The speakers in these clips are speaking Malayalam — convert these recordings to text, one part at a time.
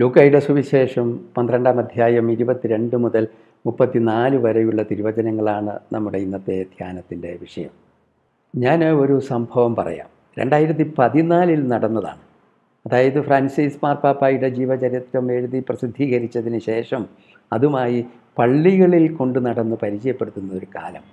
ലൂക്കയുടെ സുവിശേഷം പന്ത്രണ്ടാം അധ്യായം ഇരുപത്തിരണ്ട് മുതൽ മുപ്പത്തിനാല് വരെയുള്ള തിരുവചനങ്ങളാണ് നമ്മുടെ ഇന്നത്തെ ധ്യാനത്തിൻ്റെ വിഷയം ഞാൻ ഒരു സംഭവം പറയാം രണ്ടായിരത്തി പതിനാലിൽ നടന്നതാണ് അതായത് ഫ്രാൻസിസ് മാർപ്പാപ്പായുടെ ജീവചരിത്രം എഴുതി പ്രസിദ്ധീകരിച്ചതിന് ശേഷം അതുമായി പള്ളികളിൽ കൊണ്ടു നടന്ന് പരിചയപ്പെടുത്തുന്ന ഒരു കാലം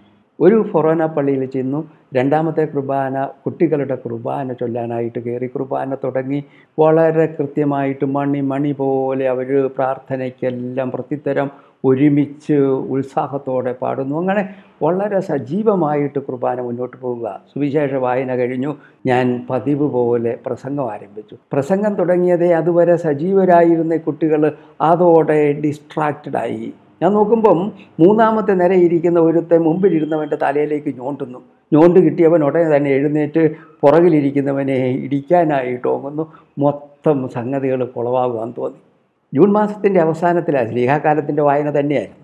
ഒരു ഫൊറോന പള്ളിയിൽ ചെന്നു രണ്ടാമത്തെ കുർബാന കുട്ടികളുടെ കുർബാന ചൊല്ലാനായിട്ട് കയറി കുർബാന തുടങ്ങി വളരെ കൃത്യമായിട്ട് മണി മണി പോലെ അവർ പ്രാർത്ഥനയ്ക്കെല്ലാം പ്രത്യുത്തരം ഒരുമിച്ച് ഉത്സാഹത്തോടെ പാടുന്നു അങ്ങനെ വളരെ സജീവമായിട്ട് കുർബാന മുന്നോട്ട് പോവുക സുവിശേഷ വായന കഴിഞ്ഞു ഞാൻ പതിവ് പോലെ പ്രസംഗം ആരംഭിച്ചു പ്രസംഗം തുടങ്ങിയതേ അതുവരെ സജീവരായിരുന്ന കുട്ടികൾ അതോടെ ഡിസ്ട്രാക്റ്റഡായി ഞാൻ നോക്കുമ്പം മൂന്നാമത്തെ ഇരിക്കുന്ന ഒരുത്തെ മുമ്പിലിരുന്നവൻ്റെ തലയിലേക്ക് ഞോണ്ടുന്നു ഞോണ്ട് കിട്ടിയവൻ ഉടനെ തന്നെ എഴുന്നേറ്റ് പുറകിലിരിക്കുന്നവനെ ഇടിക്കാനായിട്ട് ഓങ്ങുന്നു മൊത്തം സംഗതികൾ കുളവാകുവാൻ തോന്നി ജൂൺ മാസത്തിൻ്റെ അവസാനത്തിലാണ് സ്നേഹാകാലത്തിൻ്റെ വായന തന്നെയായിരുന്നു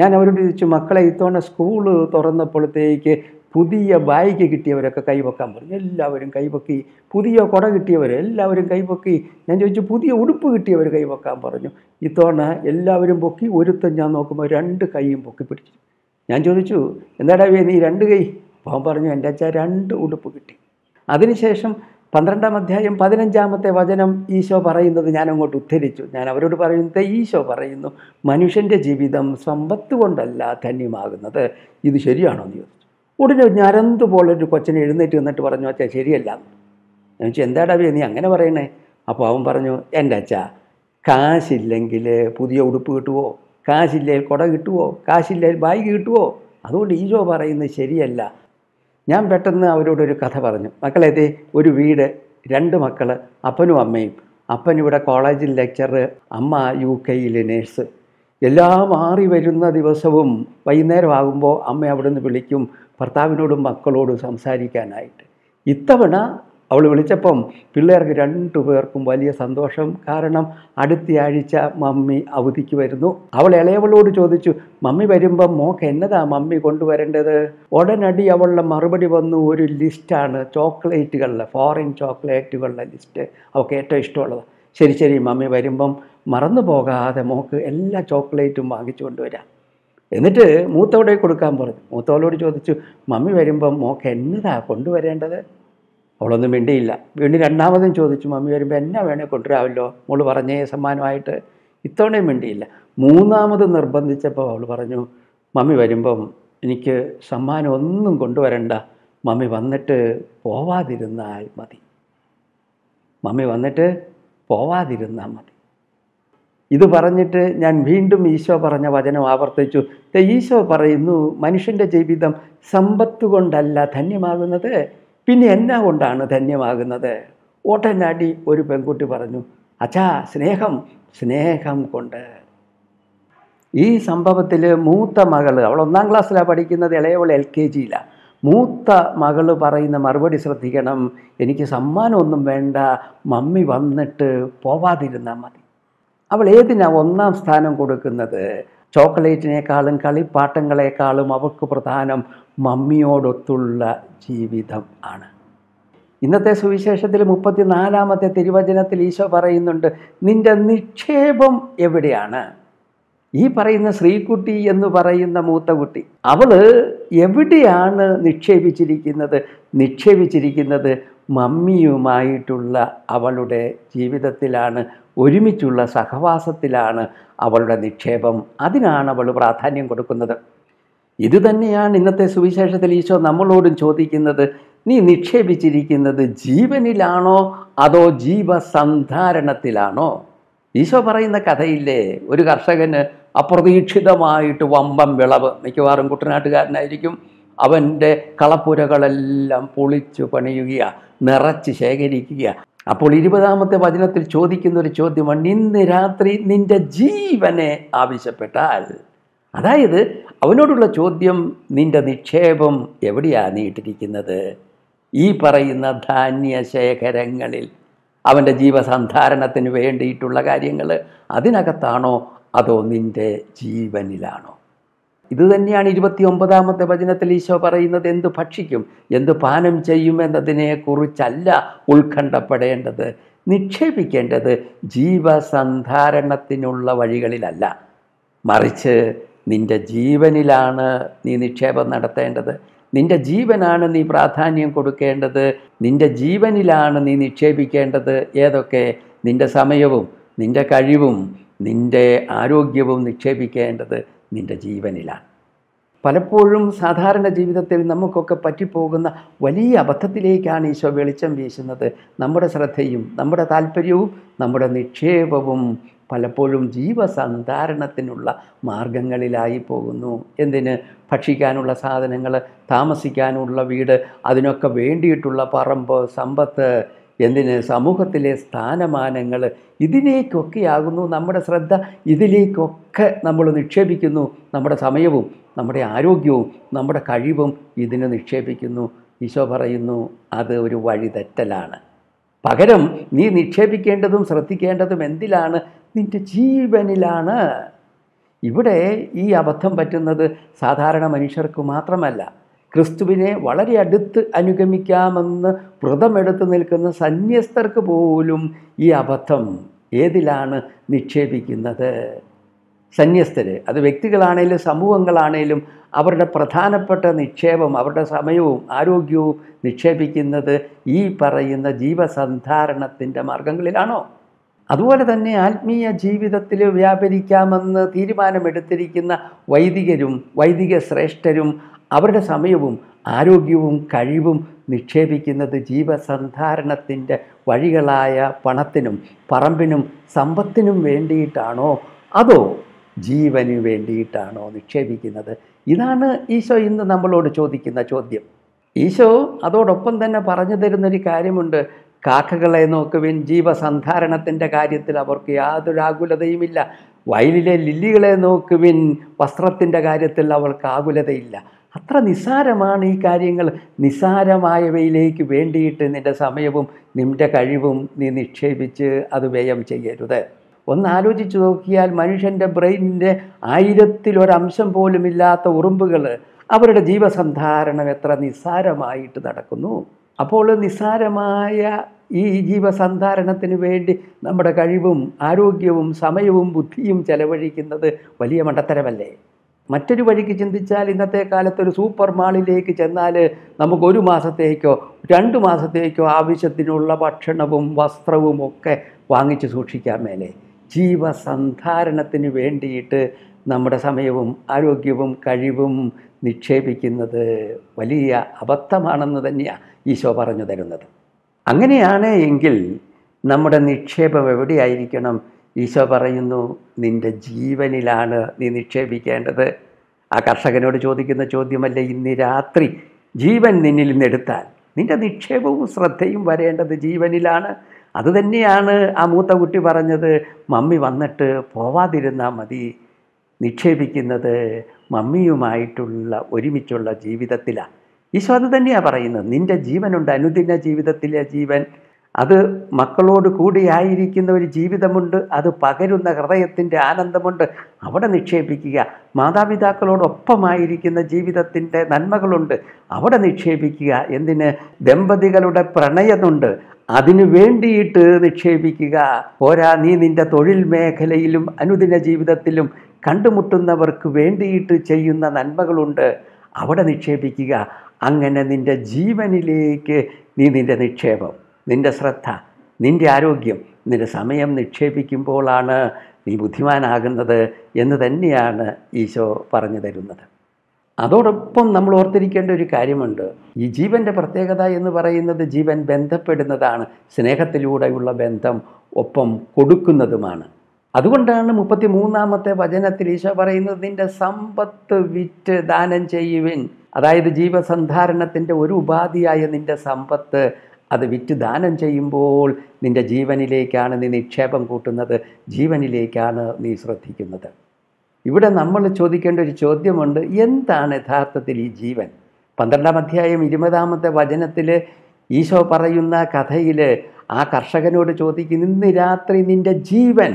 ഞാൻ അവരോട് ചോദിച്ചു മക്കളെ ഇത്തവണ സ്കൂൾ തുറന്നപ്പോഴത്തേക്ക് പുതിയ ബായിക്ക് കിട്ടിയവരൊക്കെ കൈവക്കാൻ പറഞ്ഞു എല്ലാവരും കൈവക്കി പുതിയ കുട കിട്ടിയവർ എല്ലാവരും കൈവക്കി ഞാൻ ചോദിച്ചു പുതിയ ഉടുപ്പ് കിട്ടിയവർ കൈവക്കാൻ പറഞ്ഞു ഇത്തവണ എല്ലാവരും പൊക്കി ഒരുത്തൻ ഞാൻ നോക്കുമ്പോൾ രണ്ട് കൈയും പൊക്കി പിടിച്ചു ഞാൻ ചോദിച്ചു എന്താടാ വേ നീ രണ്ട് കൈ പോകാൻ പറഞ്ഞു എൻ്റെ അച്ഛാ രണ്ട് ഉടുപ്പ് കിട്ടി അതിനുശേഷം പന്ത്രണ്ടാം അധ്യായം പതിനഞ്ചാമത്തെ വചനം ഈശോ പറയുന്നത് ഞാൻ അങ്ങോട്ട് ഉദ്ധരിച്ചു ഞാൻ അവരോട് പറയുന്നത് ഈശോ പറയുന്നു മനുഷ്യൻ്റെ ജീവിതം സമ്പത്ത് കൊണ്ടല്ല ധന്യമാകുന്നത് ഇത് ശരിയാണോ എന്ന് ചോദിച്ചു ഉടനെ ഞരന്ത് ഒരു കൊച്ചൻ എഴുന്നേറ്റ് വന്നിട്ട് പറഞ്ഞു അച്ഛാ ശരിയല്ല ഞാൻ വെച്ചാൽ എന്താടാ നീ അങ്ങനെ പറയണേ അപ്പോൾ അവൻ പറഞ്ഞു എൻ്റെ അച്ഛാ കാശില്ലെങ്കിൽ പുതിയ ഉടുപ്പ് കിട്ടുമോ കാശില്ലെങ്കിൽ കുട കിട്ടുമോ കാശില്ലെങ്കിൽ ബാഗ് കിട്ടുമോ അതുകൊണ്ട് ഈശോ പറയുന്നത് ശരിയല്ല ഞാൻ പെട്ടെന്ന് അവരോടൊരു കഥ പറഞ്ഞു മക്കളേത് ഒരു വീട് രണ്ട് മക്കൾ അപ്പനും അമ്മയും അപ്പൻ ഇവിടെ കോളേജിൽ ലെക്ചർ അമ്മ യു കെയിലെ നേഴ്സ് എല്ലാം മാറി വരുന്ന ദിവസവും വൈകുന്നേരമാകുമ്പോൾ അമ്മ അവിടെ നിന്ന് വിളിക്കും ഭർത്താവിനോടും മക്കളോടും സംസാരിക്കാനായിട്ട് ഇത്തവണ അവൾ വിളിച്ചപ്പം പിള്ളേർക്ക് രണ്ടു പേർക്കും വലിയ സന്തോഷം കാരണം അടുത്തയാഴ്ച മമ്മി അവധിക്ക് വരുന്നു അവൾ ഇളയവളോട് ചോദിച്ചു മമ്മി വരുമ്പം മോക്ക് എന്നതാ മമ്മി കൊണ്ടുവരേണ്ടത് ഉടനടി അവളുടെ മറുപടി വന്നു ഒരു ലിസ്റ്റാണ് ചോക്ലേറ്റുകളുടെ ഫോറിൻ ചോക്ലേറ്റുകളുടെ ലിസ്റ്റ് അവൾക്ക് ഏറ്റവും ഇഷ്ടമുള്ളത് ശരി ശരി മമ്മി വരുമ്പം മറന്നു പോകാതെ മോക്ക് എല്ലാ ചോക്ലേറ്റും വാങ്ങിച്ചു കൊണ്ടുവരാം എന്നിട്ട് മൂത്തവടെ കൊടുക്കാൻ പറഞ്ഞു മൂത്തവളോട് ചോദിച്ചു മമ്മി വരുമ്പം മോക്ക് എന്നതാ കൊണ്ടുവരേണ്ടത് അവളൊന്നും മിണ്ടിയില്ല വീണ്ടും രണ്ടാമതും ചോദിച്ചു മമ്മി വരുമ്പോൾ എന്നാ വേണേൽ കൊണ്ടുവരാമല്ലോ മോൾ പറഞ്ഞേ സമ്മാനമായിട്ട് ഇത്തവണയും മിണ്ടിയില്ല മൂന്നാമത് നിർബന്ധിച്ചപ്പോൾ അവൾ പറഞ്ഞു മമ്മി വരുമ്പം എനിക്ക് സമ്മാനം ഒന്നും കൊണ്ടുവരണ്ട മമ്മി വന്നിട്ട് പോവാതിരുന്നാൽ മതി മമ്മി വന്നിട്ട് പോവാതിരുന്നാൽ മതി ഇത് പറഞ്ഞിട്ട് ഞാൻ വീണ്ടും ഈശോ പറഞ്ഞ വചനം ആവർത്തിച്ചു ഈശോ പറയുന്നു മനുഷ്യൻ്റെ ജീവിതം സമ്പത്ത് കൊണ്ടല്ല ധന്യമാകുന്നത് പിന്നെ എന്നാ കൊണ്ടാണ് ധന്യമാകുന്നത് ഓട്ടനാടി ഒരു പെൺകുട്ടി പറഞ്ഞു അച്ഛാ സ്നേഹം സ്നേഹം കൊണ്ട് ഈ സംഭവത്തിൽ മൂത്ത മകൾ അവൾ ഒന്നാം ക്ലാസ്സിലാണ് പഠിക്കുന്നത് ഇളയവൾ എൽ കെ ജിയിലാണ് മൂത്ത മകൾ പറയുന്ന മറുപടി ശ്രദ്ധിക്കണം എനിക്ക് സമ്മാനമൊന്നും വേണ്ട മമ്മി വന്നിട്ട് പോവാതിരുന്നാൽ മതി അവൾ ഏതിനാണ് ഒന്നാം സ്ഥാനം കൊടുക്കുന്നത് ചോക്ലേറ്റിനേക്കാളും കളിപ്പാട്ടങ്ങളെക്കാളും അവൾക്ക് പ്രധാനം മമ്മിയോടൊത്തുള്ള ജീവിതം ആണ് ഇന്നത്തെ സുവിശേഷത്തിൽ മുപ്പത്തിനാലാമത്തെ തിരുവചനത്തിൽ ഈശോ പറയുന്നുണ്ട് നിന്റെ നിക്ഷേപം എവിടെയാണ് ഈ പറയുന്ന ശ്രീകുട്ടി എന്ന് പറയുന്ന മൂത്ത കുട്ടി അവൾ എവിടെയാണ് നിക്ഷേപിച്ചിരിക്കുന്നത് നിക്ഷേപിച്ചിരിക്കുന്നത് മമ്മിയുമായിട്ടുള്ള അവളുടെ ജീവിതത്തിലാണ് ഒരുമിച്ചുള്ള സഹവാസത്തിലാണ് അവളുടെ നിക്ഷേപം അതിനാണ് അവൾ പ്രാധാന്യം കൊടുക്കുന്നത് ഇതുതന്നെയാണ് ഇന്നത്തെ സുവിശേഷത്തിൽ ഈശോ നമ്മളോടും ചോദിക്കുന്നത് നീ നിക്ഷേപിച്ചിരിക്കുന്നത് ജീവനിലാണോ അതോ ജീവസന്ധാരണത്തിലാണോ ഈശോ പറയുന്ന കഥയില്ലേ ഒരു കർഷകന് അപ്രതീക്ഷിതമായിട്ട് വമ്പം വിളവ് മിക്കവാറും കുട്ടനാട്ടുകാരനായിരിക്കും അവൻ്റെ കളപ്പുരകളെല്ലാം പൊളിച്ചു പണിയുക നിറച്ച് ശേഖരിക്കുക അപ്പോൾ ഇരുപതാമത്തെ വചനത്തിൽ ചോദിക്കുന്ന ഒരു ചോദ്യമാണ് ഇന്ന് രാത്രി നിന്റെ ജീവനെ ആവശ്യപ്പെട്ടാൽ അതായത് അവനോടുള്ള ചോദ്യം നിന്റെ നിക്ഷേപം എവിടെയാണ് നീട്ടിരിക്കുന്നത് ഈ പറയുന്ന ശേഖരങ്ങളിൽ അവൻ്റെ ജീവസന്ധാരണത്തിന് വേണ്ടിയിട്ടുള്ള കാര്യങ്ങൾ അതിനകത്താണോ അതോ നിൻ്റെ ജീവനിലാണോ ഇത് തന്നെയാണ് ഇരുപത്തി ഒമ്പതാമത്തെ വചനത്തിൽ ഈശോ പറയുന്നത് എന്ത് ഭക്ഷിക്കും എന്ത് പാനം ചെയ്യും എന്നതിനെക്കുറിച്ചല്ല ഉത്കണ്ഠപ്പെടേണ്ടത് നിക്ഷേപിക്കേണ്ടത് ജീവസന്ധാരണത്തിനുള്ള വഴികളിലല്ല മറിച്ച് നിൻ്റെ ജീവനിലാണ് നീ നിക്ഷേപം നടത്തേണ്ടത് നിൻ്റെ ജീവനാണ് നീ പ്രാധാന്യം കൊടുക്കേണ്ടത് നിൻ്റെ ജീവനിലാണ് നീ നിക്ഷേപിക്കേണ്ടത് ഏതൊക്കെ നിൻ്റെ സമയവും നിൻ്റെ കഴിവും നിൻ്റെ ആരോഗ്യവും നിക്ഷേപിക്കേണ്ടത് നിൻ്റെ ജീവനിലാണ് പലപ്പോഴും സാധാരണ ജീവിതത്തിൽ നമുക്കൊക്കെ പറ്റിപ്പോകുന്ന വലിയ അബദ്ധത്തിലേക്കാണ് ഈശോ വെളിച്ചം വീശുന്നത് നമ്മുടെ ശ്രദ്ധയും നമ്മുടെ താല്പര്യവും നമ്മുടെ നിക്ഷേപവും പലപ്പോഴും ജീവസന്ധാരണത്തിനുള്ള മാർഗങ്ങളിലായി പോകുന്നു എന്തിന് ഭക്ഷിക്കാനുള്ള സാധനങ്ങൾ താമസിക്കാനുള്ള വീട് അതിനൊക്കെ വേണ്ടിയിട്ടുള്ള പറമ്പ് സമ്പത്ത് എന്തിന് സമൂഹത്തിലെ സ്ഥാനമാനങ്ങൾ ഇതിലേക്കൊക്കെയാകുന്നു നമ്മുടെ ശ്രദ്ധ ഇതിലേക്കൊക്കെ നമ്മൾ നിക്ഷേപിക്കുന്നു നമ്മുടെ സമയവും നമ്മുടെ ആരോഗ്യവും നമ്മുടെ കഴിവും ഇതിന് നിക്ഷേപിക്കുന്നു ഈശോ പറയുന്നു അത് ഒരു വഴിതെറ്റലാണ് പകരം നീ നിക്ഷേപിക്കേണ്ടതും ശ്രദ്ധിക്കേണ്ടതും എന്തിലാണ് നിൻ്റെ ജീവനിലാണ് ഇവിടെ ഈ അബദ്ധം പറ്റുന്നത് സാധാരണ മനുഷ്യർക്ക് മാത്രമല്ല ക്രിസ്തുവിനെ വളരെ അടുത്ത് അനുഗമിക്കാമെന്ന് വ്രതമെടുത്ത് നിൽക്കുന്ന സന്യസ്തർക്ക് പോലും ഈ അബദ്ധം ഏതിലാണ് നിക്ഷേപിക്കുന്നത് സന്യസ്തർ അത് വ്യക്തികളാണേലും സമൂഹങ്ങളാണേലും അവരുടെ പ്രധാനപ്പെട്ട നിക്ഷേപം അവരുടെ സമയവും ആരോഗ്യവും നിക്ഷേപിക്കുന്നത് ഈ പറയുന്ന ജീവസന്ധാരണത്തിൻ്റെ മാർഗങ്ങളിലാണോ അതുപോലെ തന്നെ ആത്മീയ ജീവിതത്തിൽ വ്യാപരിക്കാമെന്ന് തീരുമാനമെടുത്തിരിക്കുന്ന വൈദികരും വൈദിക ശ്രേഷ്ഠരും അവരുടെ സമയവും ആരോഗ്യവും കഴിവും നിക്ഷേപിക്കുന്നത് ജീവസന്ധാരണത്തിൻ്റെ വഴികളായ പണത്തിനും പറമ്പിനും സമ്പത്തിനും വേണ്ടിയിട്ടാണോ അതോ ജീവന് വേണ്ടിയിട്ടാണോ നിക്ഷേപിക്കുന്നത് ഇതാണ് ഈശോ ഇന്ന് നമ്മളോട് ചോദിക്കുന്ന ചോദ്യം ഈശോ അതോടൊപ്പം തന്നെ പറഞ്ഞു തരുന്നൊരു കാര്യമുണ്ട് കാക്കകളെ നോക്കുവിൻ ജീവസന്ധാരണത്തിൻ്റെ കാര്യത്തിൽ അവർക്ക് യാതൊരു ആകുലതയുമില്ല വയലിലെ ലില്ലികളെ നോക്കുവിൻ വസ്ത്രത്തിൻ്റെ കാര്യത്തിൽ അവൾക്ക് ആകുലതയില്ല അത്ര നിസ്സാരമാണ് ഈ കാര്യങ്ങൾ നിസ്സാരമായവയിലേക്ക് വേണ്ടിയിട്ട് നിൻ്റെ സമയവും നിൻ്റെ കഴിവും നീ നിക്ഷേപിച്ച് അത് വ്യയം ചെയ്യരുത് ഒന്ന് ആലോചിച്ച് നോക്കിയാൽ മനുഷ്യൻ്റെ ബ്രെയിനിൻ്റെ ആയിരത്തിലൊരംശം പോലും ഇല്ലാത്ത ഉറുമ്പുകൾ അവരുടെ ജീവസന്ധാരണം എത്ര നിസ്സാരമായിട്ട് നടക്കുന്നു അപ്പോൾ നിസ്സാരമായ ഈ ജീവസന്ധാരണത്തിന് വേണ്ടി നമ്മുടെ കഴിവും ആരോഗ്യവും സമയവും ബുദ്ധിയും ചെലവഴിക്കുന്നത് വലിയ മണ്ടത്തരമല്ലേ മറ്റൊരു വഴിക്ക് ചിന്തിച്ചാൽ ഇന്നത്തെ കാലത്ത് ഒരു സൂപ്പർ മാളിലേക്ക് ചെന്നാൽ നമുക്ക് ഒരു മാസത്തേക്കോ രണ്ട് മാസത്തേക്കോ ആവശ്യത്തിനുള്ള ഭക്ഷണവും വസ്ത്രവും ഒക്കെ വാങ്ങിച്ച് സൂക്ഷിക്കാൻ മേലെ ജീവസന്ധാരണത്തിന് വേണ്ടിയിട്ട് നമ്മുടെ സമയവും ആരോഗ്യവും കഴിവും നിക്ഷേപിക്കുന്നത് വലിയ അബദ്ധമാണെന്ന് തന്നെയാണ് ഈശോ പറഞ്ഞു തരുന്നത് അങ്ങനെയാണ് എങ്കിൽ നമ്മുടെ നിക്ഷേപം എവിടെയായിരിക്കണം ഈശോ പറയുന്നു നിൻ്റെ ജീവനിലാണ് നീ നിക്ഷേപിക്കേണ്ടത് ആ കർഷകനോട് ചോദിക്കുന്ന ചോദ്യമല്ല ഇന്ന് രാത്രി ജീവൻ നിന്നിൽ നിന്നെടുത്താൽ നിൻ്റെ നിക്ഷേപവും ശ്രദ്ധയും വരേണ്ടത് ജീവനിലാണ് അതുതന്നെയാണ് ആ മൂത്ത കുട്ടി പറഞ്ഞത് മമ്മി വന്നിട്ട് പോവാതിരുന്നാൽ മതി നിക്ഷേപിക്കുന്നത് മമ്മിയുമായിട്ടുള്ള ഒരുമിച്ചുള്ള ജീവിതത്തിലാണ് ഈശോ അത് തന്നെയാണ് പറയുന്നത് നിൻ്റെ ജീവനുണ്ട് അനുദിന ജീവിതത്തിലെ ജീവൻ അത് മക്കളോട് കൂടിയായിരിക്കുന്ന ഒരു ജീവിതമുണ്ട് അത് പകരുന്ന ഹൃദയത്തിൻ്റെ ആനന്ദമുണ്ട് അവിടെ നിക്ഷേപിക്കുക മാതാപിതാക്കളോടൊപ്പമായിരിക്കുന്ന ജീവിതത്തിൻ്റെ നന്മകളുണ്ട് അവിടെ നിക്ഷേപിക്കുക എന്തിന് ദമ്പതികളുടെ പ്രണയമുണ്ട് അതിനു വേണ്ടിയിട്ട് നിക്ഷേപിക്കുക പോരാ നീ നിൻ്റെ തൊഴിൽ മേഖലയിലും അനുദിന ജീവിതത്തിലും കണ്ടുമുട്ടുന്നവർക്ക് വേണ്ടിയിട്ട് ചെയ്യുന്ന നന്മകളുണ്ട് അവിടെ നിക്ഷേപിക്കുക അങ്ങനെ നിൻ്റെ ജീവനിലേക്ക് നീ നിൻ്റെ നിക്ഷേപം നിൻ്റെ ശ്രദ്ധ നിൻ്റെ ആരോഗ്യം നിൻ്റെ സമയം നിക്ഷേപിക്കുമ്പോഴാണ് നീ ബുദ്ധിമാനാകുന്നത് എന്ന് തന്നെയാണ് ഈശോ പറഞ്ഞു തരുന്നത് അതോടൊപ്പം നമ്മൾ ഓർത്തിരിക്കേണ്ട ഒരു കാര്യമുണ്ട് ഈ ജീവൻ്റെ പ്രത്യേകത എന്ന് പറയുന്നത് ജീവൻ ബന്ധപ്പെടുന്നതാണ് സ്നേഹത്തിലൂടെയുള്ള ബന്ധം ഒപ്പം കൊടുക്കുന്നതുമാണ് അതുകൊണ്ടാണ് മുപ്പത്തി മൂന്നാമത്തെ വചനത്തിൽ ഈശോ പറയുന്നത് നിന്റെ സമ്പത്ത് വിറ്റ് ദാനം ചെയ്യുവിൻ അതായത് ജീവസന്ധാരണത്തിൻ്റെ ഒരു ഉപാധിയായ നിന്റെ സമ്പത്ത് അത് വിറ്റ് ദാനം ചെയ്യുമ്പോൾ നിൻ്റെ ജീവനിലേക്കാണ് നീ നിക്ഷേപം കൂട്ടുന്നത് ജീവനിലേക്കാണ് നീ ശ്രദ്ധിക്കുന്നത് ഇവിടെ നമ്മൾ ചോദിക്കേണ്ട ഒരു ചോദ്യമുണ്ട് എന്താണ് യഥാർത്ഥത്തിൽ ഈ ജീവൻ പന്ത്രണ്ടാം അധ്യായം ഇരുപതാമത്തെ വചനത്തിൽ ഈശോ പറയുന്ന കഥയിൽ ആ കർഷകനോട് ചോദിക്കുന്നു ഇന്ന് രാത്രി നിൻ്റെ ജീവൻ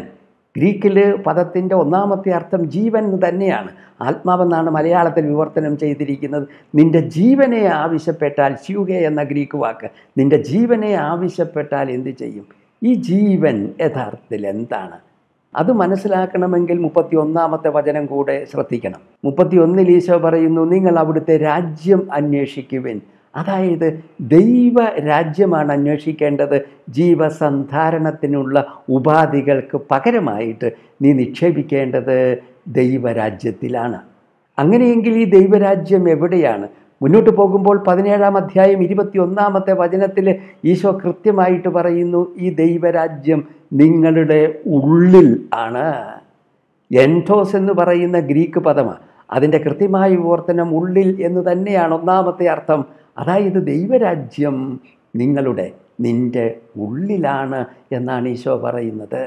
ഗ്രീക്കിൽ പദത്തിൻ്റെ ഒന്നാമത്തെ അർത്ഥം ജീവൻ തന്നെയാണ് ആത്മാവെന്നാണ് മലയാളത്തിൽ വിവർത്തനം ചെയ്തിരിക്കുന്നത് നിൻ്റെ ജീവനെ ആവശ്യപ്പെട്ടാൽ ഷ്യൂഹെ എന്ന ഗ്രീക്ക് വാക്ക് നിൻ്റെ ജീവനെ ആവശ്യപ്പെട്ടാൽ എന്ത് ചെയ്യും ഈ ജീവൻ യഥാർത്ഥത്തിൽ എന്താണ് അത് മനസ്സിലാക്കണമെങ്കിൽ മുപ്പത്തി ഒന്നാമത്തെ വചനം കൂടെ ശ്രദ്ധിക്കണം മുപ്പത്തി ഒന്നിൽ ഈശോ പറയുന്നു നിങ്ങൾ അവിടുത്തെ രാജ്യം അന്വേഷിക്കുവിൻ അതായത് ദൈവ രാജ്യമാണ് അന്വേഷിക്കേണ്ടത് ജീവസന്ധാരണത്തിനുള്ള ഉപാധികൾക്ക് പകരമായിട്ട് നീ നിക്ഷേപിക്കേണ്ടത് ദൈവരാജ്യത്തിലാണ് അങ്ങനെയെങ്കിൽ ഈ ദൈവരാജ്യം എവിടെയാണ് മുന്നോട്ട് പോകുമ്പോൾ പതിനേഴാം അധ്യായം ഇരുപത്തി ഒന്നാമത്തെ വചനത്തിൽ ഈശോ കൃത്യമായിട്ട് പറയുന്നു ഈ ദൈവരാജ്യം നിങ്ങളുടെ ഉള്ളിൽ ആണ് എൻഡോസ് എന്ന് പറയുന്ന ഗ്രീക്ക് പദമാണ് അതിൻ്റെ കൃത്യമായ വിവർത്തനം ഉള്ളിൽ എന്ന് തന്നെയാണ് ഒന്നാമത്തെ അർത്ഥം അതായത് ദൈവരാജ്യം നിങ്ങളുടെ നിൻ്റെ ഉള്ളിലാണ് എന്നാണ് ഈശോ പറയുന്നത്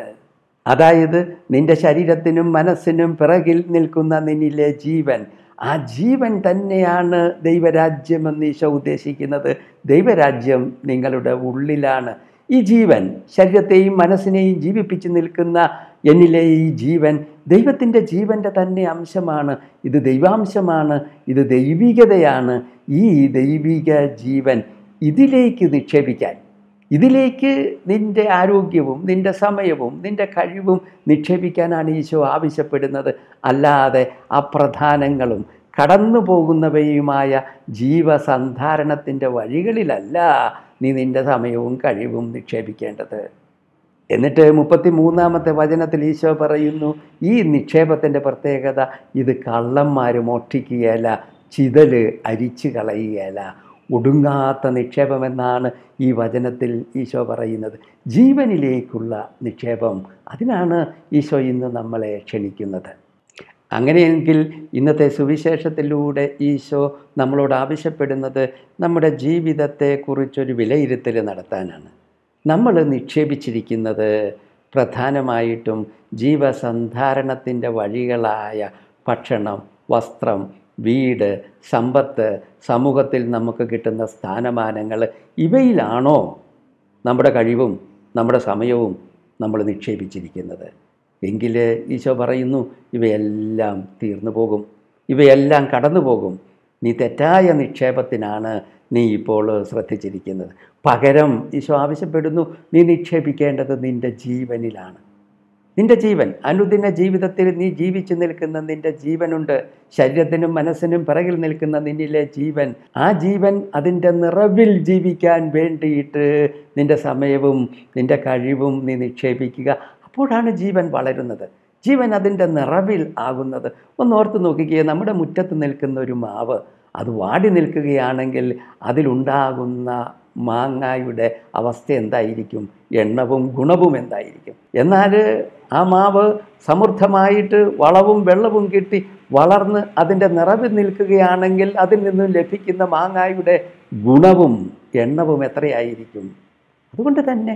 അതായത് നിൻ്റെ ശരീരത്തിനും മനസ്സിനും പിറകിൽ നിൽക്കുന്ന നിന്നിലെ ജീവൻ ആ ജീവൻ തന്നെയാണ് ദൈവരാജ്യമെന്ന് ഈശോ ഉദ്ദേശിക്കുന്നത് ദൈവരാജ്യം നിങ്ങളുടെ ഉള്ളിലാണ് ഈ ജീവൻ ശരീരത്തെയും മനസ്സിനെയും ജീവിപ്പിച്ച് നിൽക്കുന്ന എന്നിലെ ഈ ജീവൻ ദൈവത്തിൻ്റെ ജീവൻ്റെ തന്നെ അംശമാണ് ഇത് ദൈവാംശമാണ് ഇത് ദൈവികതയാണ് ഈ ദൈവിക ജീവൻ ഇതിലേക്ക് നിക്ഷേപിക്കാൻ ഇതിലേക്ക് നിൻ്റെ ആരോഗ്യവും നിൻ്റെ സമയവും നിൻ്റെ കഴിവും നിക്ഷേപിക്കാനാണ് ഈശോ ആവശ്യപ്പെടുന്നത് അല്ലാതെ അപ്രധാനങ്ങളും കടന്നു പോകുന്നവയുമായ ജീവസന്ധാരണത്തിൻ്റെ വഴികളിലല്ല നീ നിൻ്റെ സമയവും കഴിവും നിക്ഷേപിക്കേണ്ടത് എന്നിട്ട് മുപ്പത്തി മൂന്നാമത്തെ വചനത്തിൽ ഈശോ പറയുന്നു ഈ നിക്ഷേപത്തിൻ്റെ പ്രത്യേകത ഇത് കള്ളന്മാർ മോഷ്ടിക്കുകയല്ല ചിതൽ അരിച്ചു കളയുകയല്ല ഒടുങ്ങാത്ത നിക്ഷേപമെന്നാണ് ഈ വചനത്തിൽ ഈശോ പറയുന്നത് ജീവനിലേക്കുള്ള നിക്ഷേപം അതിനാണ് ഈശോ ഇന്ന് നമ്മളെ ക്ഷണിക്കുന്നത് അങ്ങനെയെങ്കിൽ ഇന്നത്തെ സുവിശേഷത്തിലൂടെ ഈശോ നമ്മളോട് ആവശ്യപ്പെടുന്നത് നമ്മുടെ ജീവിതത്തെക്കുറിച്ചൊരു വിലയിരുത്തൽ നടത്താനാണ് നമ്മൾ നിക്ഷേപിച്ചിരിക്കുന്നത് പ്രധാനമായിട്ടും ജീവസന്ധാരണത്തിൻ്റെ വഴികളായ ഭക്ഷണം വസ്ത്രം വീട് സമ്പത്ത് സമൂഹത്തിൽ നമുക്ക് കിട്ടുന്ന സ്ഥാനമാനങ്ങൾ ഇവയിലാണോ നമ്മുടെ കഴിവും നമ്മുടെ സമയവും നമ്മൾ നിക്ഷേപിച്ചിരിക്കുന്നത് എങ്കിൽ ഈശോ പറയുന്നു ഇവയെല്ലാം തീർന്നു പോകും ഇവയെല്ലാം കടന്നു പോകും നീ തെറ്റായ നിക്ഷേപത്തിനാണ് നീ ഇപ്പോൾ ശ്രദ്ധിച്ചിരിക്കുന്നത് പകരം ഈശോ ആവശ്യപ്പെടുന്നു നീ നിക്ഷേപിക്കേണ്ടത് നിൻ്റെ ജീവനിലാണ് നിന്റെ ജീവൻ അനുദിന ജീവിതത്തിൽ നീ ജീവിച്ചു നിൽക്കുന്ന നിന്റെ ജീവനുണ്ട് ശരീരത്തിനും മനസ്സിനും പിറകിൽ നിൽക്കുന്ന നിന്നിലെ ജീവൻ ആ ജീവൻ അതിൻ്റെ നിറവിൽ ജീവിക്കാൻ വേണ്ടിയിട്ട് നിന്റെ സമയവും നിന്റെ കഴിവും നീ നിക്ഷേപിക്കുക അപ്പോഴാണ് ജീവൻ വളരുന്നത് ജീവൻ അതിൻ്റെ നിറവിൽ ആകുന്നത് ഓർത്ത് നോക്കിക്കുക നമ്മുടെ മുറ്റത്ത് നിൽക്കുന്ന ഒരു മാവ് അത് വാടി നിൽക്കുകയാണെങ്കിൽ അതിലുണ്ടാകുന്ന മാങ്ങായുടെ അവസ്ഥ എന്തായിരിക്കും എണ്ണവും ഗുണവും എന്തായിരിക്കും എന്നാൽ ആ മാവ് സമൃദ്ധമായിട്ട് വളവും വെള്ളവും കിട്ടി വളർന്ന് അതിൻ്റെ നിറവിൽ നിൽക്കുകയാണെങ്കിൽ അതിൽ നിന്നും ലഭിക്കുന്ന മാങ്ങായുടെ ഗുണവും എണ്ണവും എത്രയായിരിക്കും അതുകൊണ്ട് തന്നെ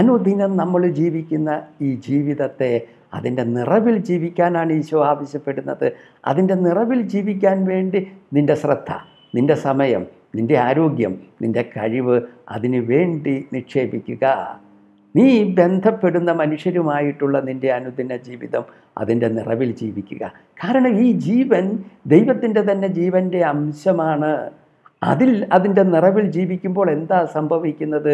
അനുദിനം നമ്മൾ ജീവിക്കുന്ന ഈ ജീവിതത്തെ അതിൻ്റെ നിറവിൽ ജീവിക്കാനാണ് ഈശോ ആവശ്യപ്പെടുന്നത് അതിൻ്റെ നിറവിൽ ജീവിക്കാൻ വേണ്ടി നിൻ്റെ ശ്രദ്ധ നിൻ്റെ സമയം നിൻ്റെ ആരോഗ്യം നിൻ്റെ കഴിവ് അതിനു വേണ്ടി നിക്ഷേപിക്കുക നീ ബന്ധപ്പെടുന്ന മനുഷ്യരുമായിട്ടുള്ള നിൻ്റെ അനുദിന ജീവിതം അതിൻ്റെ നിറവിൽ ജീവിക്കുക കാരണം ഈ ജീവൻ ദൈവത്തിൻ്റെ തന്നെ ജീവൻ്റെ അംശമാണ് അതിൽ അതിൻ്റെ നിറവിൽ ജീവിക്കുമ്പോൾ എന്താ സംഭവിക്കുന്നത്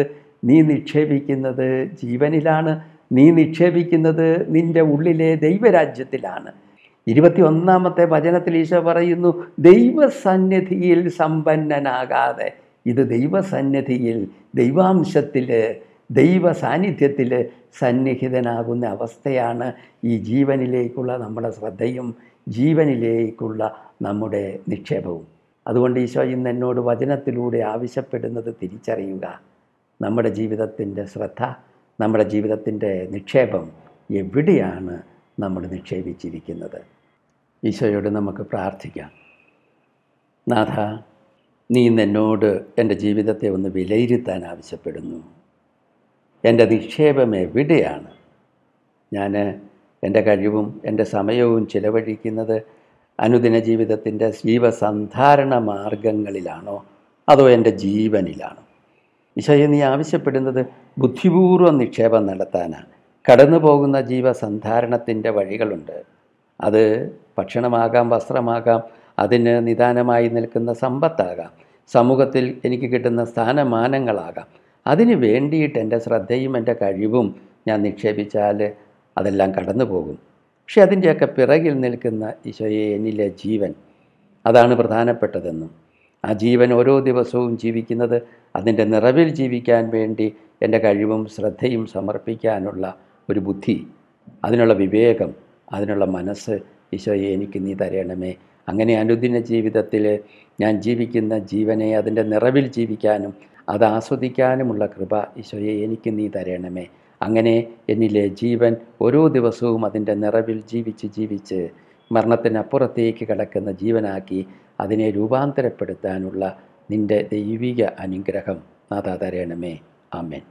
നീ നിക്ഷേപിക്കുന്നത് ജീവനിലാണ് നീ നിക്ഷേപിക്കുന്നത് നിൻ്റെ ഉള്ളിലെ ദൈവരാജ്യത്തിലാണ് ഇരുപത്തി ഒന്നാമത്തെ വചനത്തിൽ ഈശോ പറയുന്നു ദൈവസന്നിധിയിൽ സമ്പന്നനാകാതെ ഇത് ദൈവസന്നിധിയിൽ ദൈവാംശത്തിൽ ദൈവ സാന്നിധ്യത്തിൽ സന്നിഹിതനാകുന്ന അവസ്ഥയാണ് ഈ ജീവനിലേക്കുള്ള നമ്മുടെ ശ്രദ്ധയും ജീവനിലേക്കുള്ള നമ്മുടെ നിക്ഷേപവും അതുകൊണ്ട് ഈശോ ഇന്ന് എന്നോട് വചനത്തിലൂടെ ആവശ്യപ്പെടുന്നത് തിരിച്ചറിയുക നമ്മുടെ ജീവിതത്തിൻ്റെ ശ്രദ്ധ നമ്മുടെ ജീവിതത്തിൻ്റെ നിക്ഷേപം എവിടെയാണ് നമ്മൾ നിക്ഷേപിച്ചിരിക്കുന്നത് ഈശോയോട് നമുക്ക് പ്രാർത്ഥിക്കാം നാഥ നീ എന്നോട് എൻ്റെ ജീവിതത്തെ ഒന്ന് വിലയിരുത്താൻ ആവശ്യപ്പെടുന്നു എൻ്റെ നിക്ഷേപം എവിടെയാണ് ഞാൻ എൻ്റെ കഴിവും എൻ്റെ സമയവും ചിലവഴിക്കുന്നത് അനുദിന ജീവിതത്തിൻ്റെ ജീവസന്ധാരണ മാർഗങ്ങളിലാണോ അതോ എൻ്റെ ജീവനിലാണോ ഈശോയെ നീ ആവശ്യപ്പെടുന്നത് ബുദ്ധിപൂർവ്വം നിക്ഷേപം നടത്താനാണ് കടന്നു പോകുന്ന ജീവസന്ധാരണത്തിൻ്റെ വഴികളുണ്ട് അത് ഭക്ഷണമാകാം വസ്ത്രമാകാം അതിന് നിദാനമായി നിൽക്കുന്ന സമ്പത്താകാം സമൂഹത്തിൽ എനിക്ക് കിട്ടുന്ന സ്ഥാനമാനങ്ങളാകാം അതിന് വേണ്ടിയിട്ട് എൻ്റെ ശ്രദ്ധയും എൻ്റെ കഴിവും ഞാൻ നിക്ഷേപിച്ചാൽ അതെല്ലാം കടന്നു പോകും പക്ഷെ അതിൻ്റെയൊക്കെ പിറകിൽ നിൽക്കുന്ന ഈശോയെ എന്നിലെ ജീവൻ അതാണ് പ്രധാനപ്പെട്ടതെന്നും ആ ജീവൻ ഓരോ ദിവസവും ജീവിക്കുന്നത് അതിൻ്റെ നിറവിൽ ജീവിക്കാൻ വേണ്ടി എൻ്റെ കഴിവും ശ്രദ്ധയും സമർപ്പിക്കാനുള്ള ഒരു ബുദ്ധി അതിനുള്ള വിവേകം അതിനുള്ള മനസ്സ് ഈശോയെ എനിക്ക് നീ തരേണമേ അങ്ങനെ അനുദിന ജീവിതത്തിൽ ഞാൻ ജീവിക്കുന്ന ജീവനെ അതിൻ്റെ നിറവിൽ ജീവിക്കാനും അത് ആസ്വദിക്കാനുമുള്ള കൃപ ഈശോയെ എനിക്ക് നീ തരേണമേ അങ്ങനെ എന്നിലെ ജീവൻ ഓരോ ദിവസവും അതിൻ്റെ നിറവിൽ ജീവിച്ച് ജീവിച്ച് മരണത്തിനപ്പുറത്തേക്ക് കിടക്കുന്ന ജീവനാക്കി അതിനെ രൂപാന്തരപ്പെടുത്താനുള്ള നിന്റെ ദൈവിക അനുഗ്രഹം നാഥ തരണമേ ആമേൻ